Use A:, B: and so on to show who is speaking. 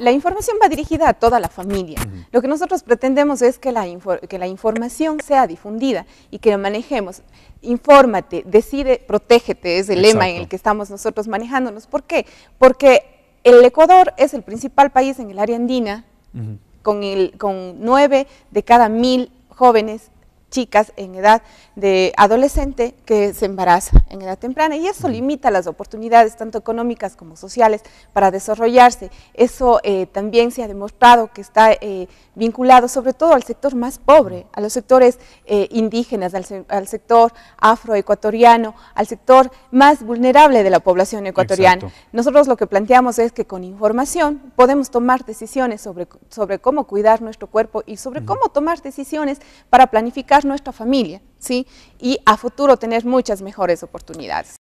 A: la información va dirigida a toda la familia. Lo que nosotros pretendemos es que la, que la información sea difundida y que lo manejemos. Infórmate, decide, protégete, es el lema en el que estamos nosotros manejándonos. ¿Por qué? Porque el Ecuador es el principal país en el área andina, con, nueve de cada mil jóvenes chicas en edad de adolescente que se embaraza en edad temprana y eso limita las oportunidades tanto económicas como sociales para desarrollarse. Eso eh, también se ha demostrado que está eh, vinculado sobre todo al sector más pobre, a los sectores eh, indígenas, al, sector afroecuatoriano, al sector más vulnerable de la población ecuatoriana. Nosotros lo que planteamos es que con información podemos tomar decisiones sobre, sobre cómo cuidar nuestro cuerpo y sobre cómo tomar decisiones para planificar nuestra familia, ¿sí? Y a futuro tener muchas
B: mejores oportunidades.